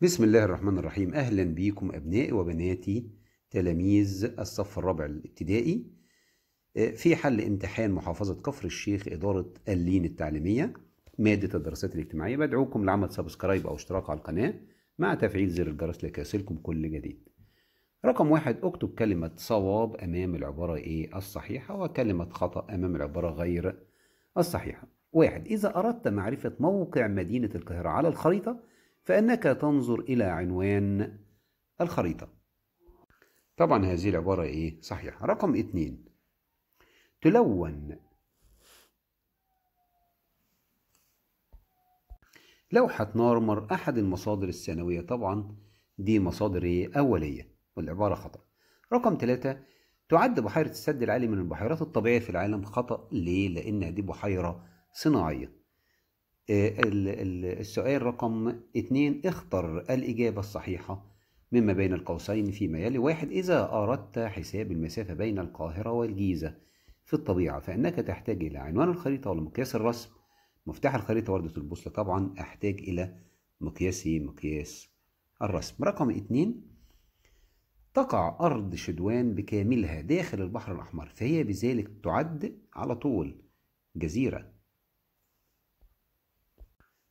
بسم الله الرحمن الرحيم أهلا بيكم أبنائي وبناتي تلاميذ الصف الرابع الابتدائي آه، في حل امتحان محافظة كفر الشيخ إدارة اللين التعليمية مادة الدراسات الاجتماعية بدعوكم لعمل سبسكرايب أو اشتراك على القناة مع تفعيل زر الجرس ليصلكم كل جديد رقم واحد اكتب كلمة صواب أمام العبارة إيه الصحيحة وكلمة خطأ أمام العبارة غير الصحيحة واحد إذا أردت معرفة موقع مدينة القاهرة على الخريطة فإنك تنظر إلى عنوان الخريطة طبعا هذه العبارة إيه؟ صحيحة رقم اتنين تلون لوحة نارمر أحد المصادر الثانوية طبعا دي مصادر إيه؟ أولية والعبارة خطأ رقم ثلاثة تعد بحيرة السد العالي من البحيرات الطبيعية في العالم خطأ ليه؟ لأنها دي بحيرة صناعية آه، السؤال رقم اثنين اختر الإجابة الصحيحة مما بين القوسين فيما يلي واحد إذا أردت حساب المسافة بين القاهرة والجيزة في الطبيعة فإنك تحتاج إلى عنوان الخريطة ومقياس الرسم مفتاح الخريطة وردة البوصلة طبعا أحتاج إلى مقياسي مقياس الرسم رقم اثنين تقع أرض شدوان بكاملها داخل البحر الأحمر فهي بذلك تعد على طول جزيرة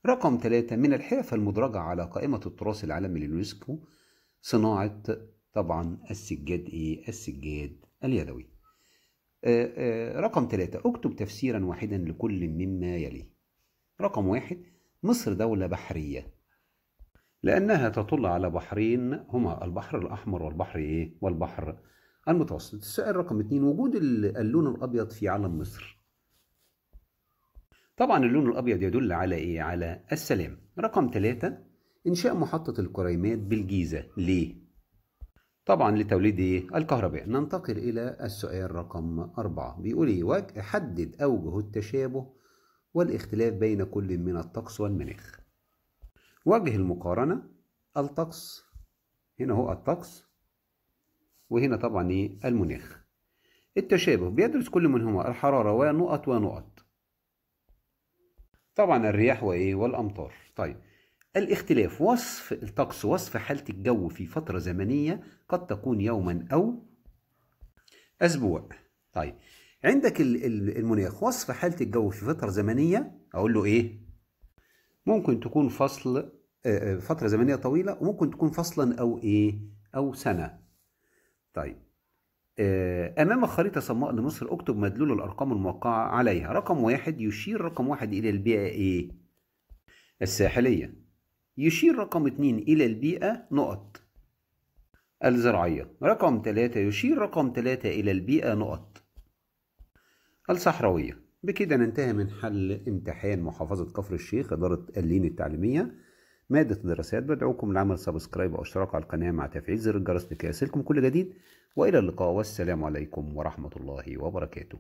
رقم ثلاثة من الحرف المدرجة على قائمة التراث العالمي لليونسكو صناعة طبعا السجاد إيه؟ السجاد اليدوي آه، آه، رقم ثلاثة اكتب تفسيرا واحدا لكل مما يلي رقم واحد مصر دولة بحرية لأنها تطل على بحرين هما البحر الأحمر والبحر إيه؟ والبحر المتوسط السؤال رقم اثنين وجود اللون الأبيض في علم مصر طبعا اللون الأبيض يدل على إيه؟ على السلام رقم ثلاثة إنشاء محطة الكريمات بالجيزة ليه؟ طبعا لتوليد إيه؟ الكهرباء ننتقل إلى السؤال رقم أربعة بيقول إيه؟ حدد أوجه التشابه والاختلاف بين كل من الطقس والمناخ وجه المقارنة الطقس هنا هو الطقس وهنا طبعا إيه؟ المناخ التشابه بيدرس كل منهما الحرارة ونقط ونقط طبعا الرياح وايه والامطار طيب الاختلاف وصف الطقس وصف حالة الجو في فترة زمنية قد تكون يوما أو أسبوع طيب عندك المناخ وصف حالة الجو في فترة زمنية أقول له إيه ممكن تكون فصل فترة زمنية طويلة وممكن تكون فصلا أو إيه أو سنة طيب آه، أمام خريطة صماء لمصر اكتب مدلول الأرقام الموقعة عليها رقم واحد يشير رقم واحد إلى البيئة إيه؟ الساحلية يشير رقم اتنين إلى البيئة نقط الزراعية رقم تلاتة يشير رقم تلاتة إلى البيئة نقط الصحراوية بكده ننتهي من حل امتحان محافظة كفر الشيخ إدارة اللين التعليمية مادة الدراسات بدعوكم لعمل سبسكرايب أو اشتراك على القناة مع تفعيل زر الجرس لكي يصلكم كل جديد وإلى اللقاء والسلام عليكم ورحمة الله وبركاته